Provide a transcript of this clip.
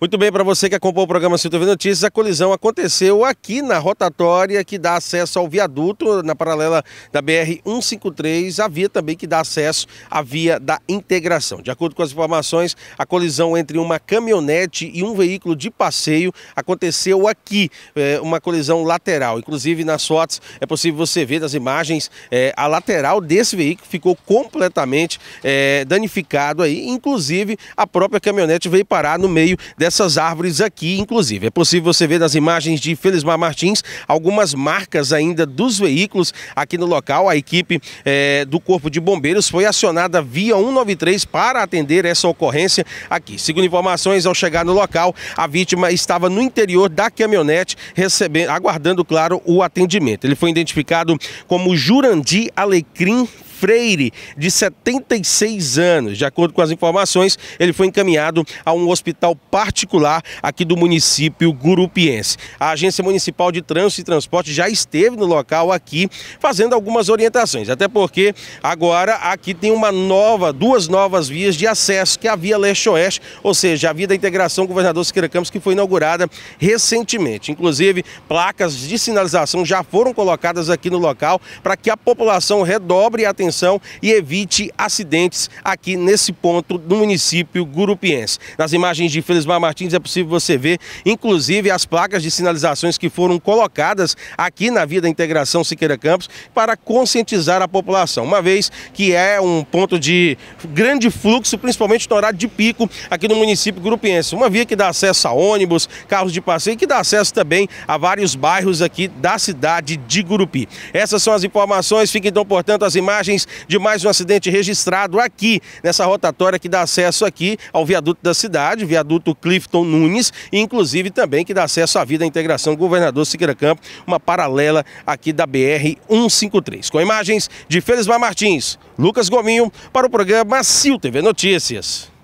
Muito bem, para você que acompanhou o programa Cinto Notícias, a colisão aconteceu aqui na rotatória que dá acesso ao viaduto, na paralela da BR-153, a via também que dá acesso à via da integração. De acordo com as informações, a colisão entre uma caminhonete e um veículo de passeio aconteceu aqui, é, uma colisão lateral. Inclusive, nas fotos é possível você ver nas imagens, é, a lateral desse veículo ficou completamente é, danificado aí, inclusive a própria caminhonete veio parar no meio dessa dessas árvores aqui, inclusive. É possível você ver nas imagens de Felismar Martins algumas marcas ainda dos veículos aqui no local. A equipe é, do Corpo de Bombeiros foi acionada via 193 para atender essa ocorrência aqui. Segundo informações, ao chegar no local, a vítima estava no interior da caminhonete, recebendo, aguardando, claro, o atendimento. Ele foi identificado como Jurandi Alecrim Freire, de 76 anos. De acordo com as informações, ele foi encaminhado a um hospital particular aqui do município gurupiense. A Agência Municipal de Trânsito e Transporte já esteve no local aqui fazendo algumas orientações, até porque agora aqui tem uma nova, duas novas vias de acesso, que é a Via Leste-Oeste, ou seja, a Via da Integração Governador Siqueira Campos, que foi inaugurada recentemente. Inclusive, placas de sinalização já foram colocadas aqui no local para que a população redobre a atenção atenção e evite acidentes aqui nesse ponto do município gurupiense. Nas imagens de Felizmar Martins é possível você ver, inclusive, as placas de sinalizações que foram colocadas aqui na Via da Integração Siqueira Campos para conscientizar a população, uma vez que é um ponto de grande fluxo, principalmente no horário de pico aqui no município gurupiense. Uma via que dá acesso a ônibus, carros de passeio, e que dá acesso também a vários bairros aqui da cidade de Gurupi. Essas são as informações, fiquem então, portanto, as imagens informações de mais um acidente registrado aqui, nessa rotatória que dá acesso aqui ao viaduto da cidade, viaduto Clifton Nunes, e inclusive também que dá acesso à vida da integração governador Siqueira Campo, uma paralela aqui da BR-153. Com imagens de Felismar Martins, Lucas Gominho, para o programa Sil TV Notícias.